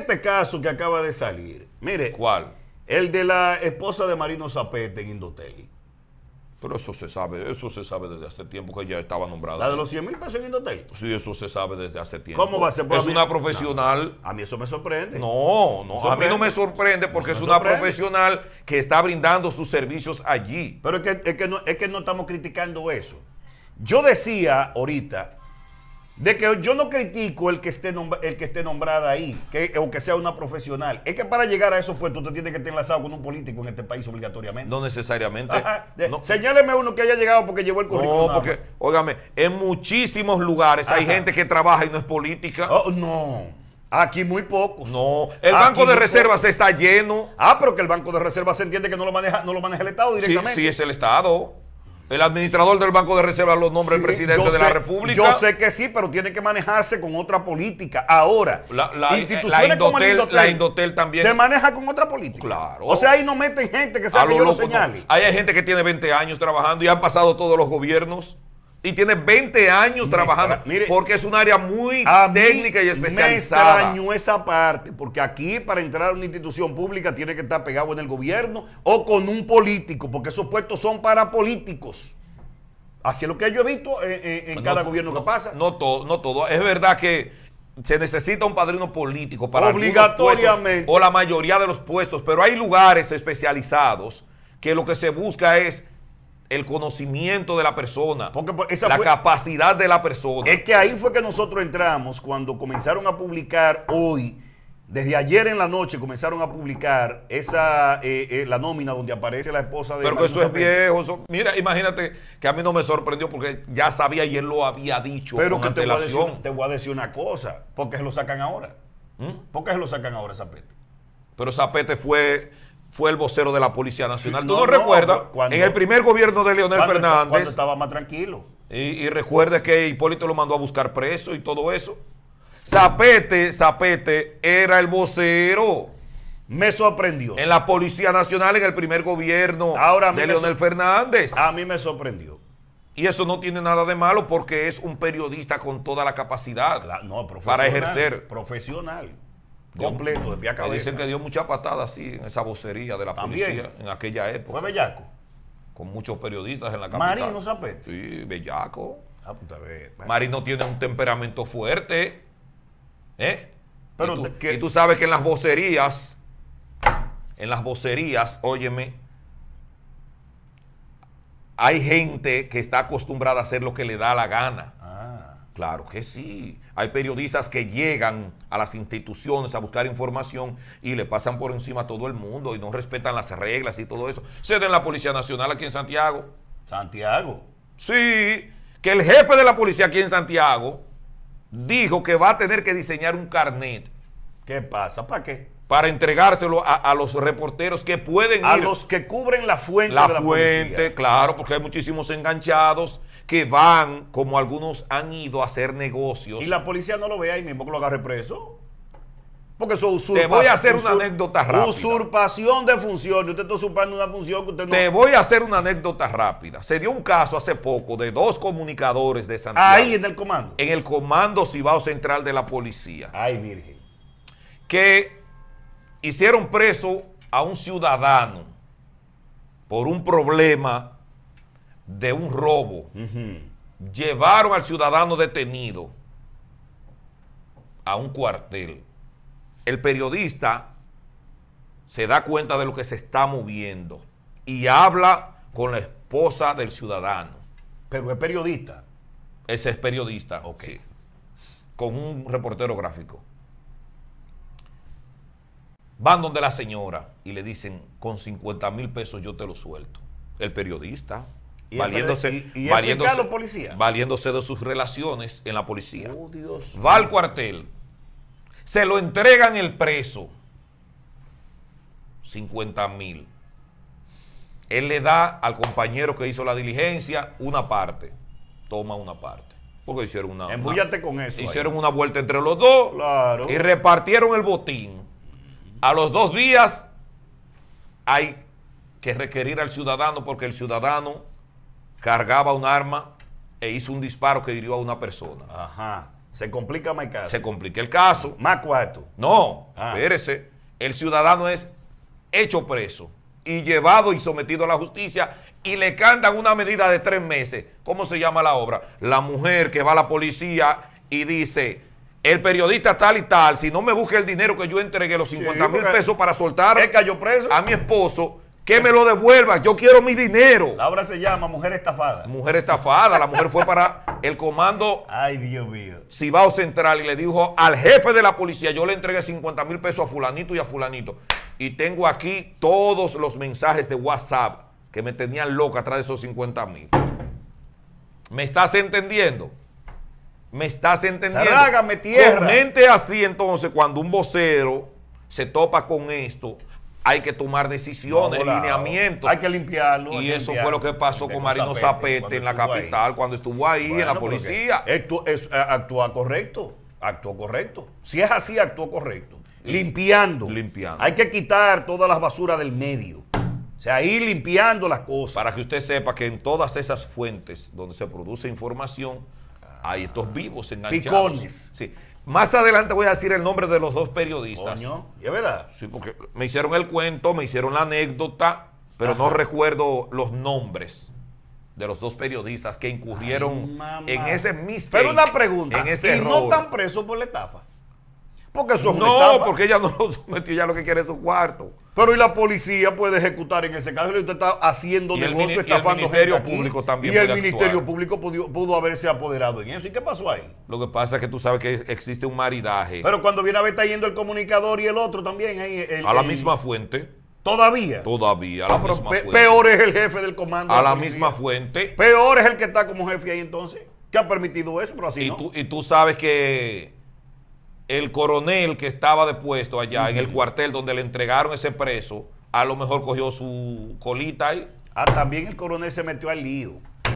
Este caso que acaba de salir, mire. ¿Cuál? El de la esposa de Marino Zapete en Indotel. Pero eso se sabe, eso se sabe desde hace tiempo que ella estaba nombrada. ¿La de los 100 mil pesos en Indotel? Sí, eso se sabe desde hace tiempo. ¿Cómo va a ser? es una profesional. a mí eso me sorprende. No, no, a mí no me sorprende porque es una profesional que está brindando sus servicios allí. Pero que, es que no estamos criticando eso. Yo decía ahorita de que yo no critico el que esté, el que esté nombrada ahí, que, o que sea una profesional. Es que para llegar a esos puestos usted tiene que estar enlazado con un político en este país obligatoriamente. No necesariamente. Señáleme uno que haya llegado porque llevó el currículum. No, porque, óigame, en muchísimos lugares hay gente que trabaja y no es política. Oh, no. Aquí muy pocos. No, el Banco de Reservas está lleno. Ah, pero que el Banco de Reservas se entiende que no lo maneja, no lo maneja el Estado directamente. Sí, sí es el Estado. El administrador del Banco de Reserva lo nombra el presidente de la República. Yo sé que sí, pero tiene que manejarse con otra política. Ahora, la, instituciones como el Indotel, también. se maneja con otra política. Claro. O sea, ahí no meten gente que sabe que lo yo señale. hay gente que tiene 20 años trabajando y han pasado todos los gobiernos y tiene 20 años trabajando, porque es un área muy técnica y especializada. Me extraño esa parte, porque aquí para entrar a una institución pública tiene que estar pegado en el gobierno o con un político, porque esos puestos son para políticos. Así es lo que yo he visto en, pues cada gobierno que pasa. No todo, no todo. Es verdad que se necesita un padrino político para obligatoriamente o la mayoría de los puestos, pero hay lugares especializados que lo que se busca es el conocimiento de la persona, Porque pues, la capacidad de la persona. Es que ahí fue que nosotros entramos cuando comenzaron a publicar hoy, desde ayer en la noche comenzaron a publicar esa eh, eh, la nómina donde aparece la esposa de. Pero que eso es viejo. mira, imagínate que a mí no me sorprendió porque ya sabía y él lo había dicho. Pero que te voy, a decir, te voy, a decir, una cosa, porque se lo sacan ahora. ¿Mm? ¿Por qué se lo sacan ahora, Zapete. Pero Zapete fue fue el vocero de la Policía Nacional. ¿Tú no, recuerdas? en el primer gobierno de Leonel Fernández. Cuando estaba más tranquilo. Y, recuerda que Hipólito lo mandó a buscar preso y todo eso. Zapete, Zapete era el vocero. Me sorprendió. En la Policía Nacional, en el primer gobierno de Leonel Fernández. A mí me sorprendió. Y eso no tiene nada de malo porque es un periodista con toda la capacidad para ejercer. Profesional completo, de pie a cabeza. Dicen que dio muchas patada así en esa vocería de la policía en aquella época. ¿Fue bellaco? Con muchos periodistas en la capital. no sabe Sí, bellaco. Ah, puta pues, ver, Marino tiene un temperamento fuerte. ¿Eh? Pero que... y tú sabes que en las vocerías, en las vocerías, óyeme, hay gente que está acostumbrada a hacer lo que le da la gana. Claro que sí. Hay periodistas que llegan a las instituciones a buscar información y le pasan por encima a todo el mundo y no respetan las reglas y todo esto. Se da en la Policía Nacional aquí en Santiago. ¿Santiago? Sí, que el jefe de la policía aquí en Santiago dijo que va a tener que diseñar un carnet. ¿Qué pasa? ¿Para qué? Para entregárselo a, los reporteros que pueden a ir. A los que cubren la fuente la la fuente, claro, porque hay muchísimos enganchados que van, como algunos han ido a hacer negocios. Y la policía no lo ve ahí mismo que lo agarre preso. Porque eso usurpa, Te voy a hacer una anécdota rápida. Usurpación de funciones. Usted está usurpando una función que usted no. Te voy a hacer una anécdota rápida. Se dio un caso hace poco de dos comunicadores de Santiago. Ahí en el comando. En el comando Cibao Central de la Policía. Ay, Virgen. Que hicieron preso a un ciudadano por un problema de un robo. Llevaron al ciudadano detenido a un cuartel. El periodista se da cuenta de lo que se está moviendo y habla con la esposa del ciudadano. Pero es periodista. Ese es periodista. Con un reportero gráfico. Van donde la señora y le dicen, con 50 mil pesos yo te lo suelto. El periodista valiéndose, de sus relaciones en la policía. Oh, Dios Va al cuartel, se lo entregan el preso, 50 mil. Él le da al compañero que hizo la diligencia una parte, toma una parte. Porque hicieron una. con eso. Hicieron una vuelta entre los dos claro. y repartieron el botín. A los dos días hay que requerir al ciudadano porque el ciudadano cargaba un arma e hizo un disparo que hirió a una persona. Ajá. Se complica más el caso. Se complica el caso. Más cuarto. No, ah. espérese. El ciudadano es hecho preso y llevado y sometido a la justicia y le cantan una medida de tres meses. ¿Cómo se llama la obra? La mujer que va a la policía y dice, el periodista tal y tal, si no me busque el dinero que yo entregué, los 50 mil pesos para soltar preso. a mi esposo, que me lo devuelva, yo quiero mi dinero. ahora se llama Mujer Estafada. Mujer Estafada, la mujer fue para el comando. Ay, Dios mío. Cibao Central y le dijo al jefe de la policía, yo le entregué 50 mil pesos a fulanito y a fulanito. Y tengo aquí todos los mensajes de WhatsApp que me tenían loca atrás de esos 50 mil. ¿Me estás entendiendo? ¿Me estás entendiendo? Trágame tierra. así entonces, cuando un vocero se topa con esto hay que tomar decisiones, lineamientos. Hay que limpiarlo. Y eso fue lo que pasó con Marino Zapete, en la capital, cuando estuvo ahí, en la policía. Esto es, eh, actúa correcto, actuó correcto. Si es así, actuó correcto. Limpiando. Limpiando. Hay que quitar todas las basuras del medio. O sea, ir limpiando las cosas. Para que usted sepa que en todas esas fuentes donde se produce información, hay estos vivos enganchados. Picones. Sí. Más adelante voy a decir el nombre de los dos periodistas. es verdad? Sí, porque me hicieron el cuento, me hicieron la anécdota, pero no recuerdo los nombres de los dos periodistas que incurrieron en ese misterio. Pero una pregunta, en ese ¿y no están presos por la estafa? Porque son No, porque ella no lo sometió, ya lo que quiere en su cuarto. Pero y la policía puede ejecutar en ese caso. Usted está haciendo negocio, estafando gente. el Ministerio Público también. Y el Ministerio Público pudo, haberse apoderado en eso. ¿Y qué pasó ahí? Lo que pasa es que tú sabes que existe un maridaje. Pero cuando viene a ver, está yendo el comunicador y el otro también. a la misma fuente. ¿Todavía? Todavía, la ah, misma fuente. Peor es el jefe del comando. A la, misma fuente. Peor es el que está como jefe ahí entonces, que ha permitido eso, pero así y Tú, y tú sabes que el coronel que estaba depuesto allá en el cuartel donde le entregaron ese preso, a lo mejor cogió su colita ahí. Ah, también el coronel se metió al lío.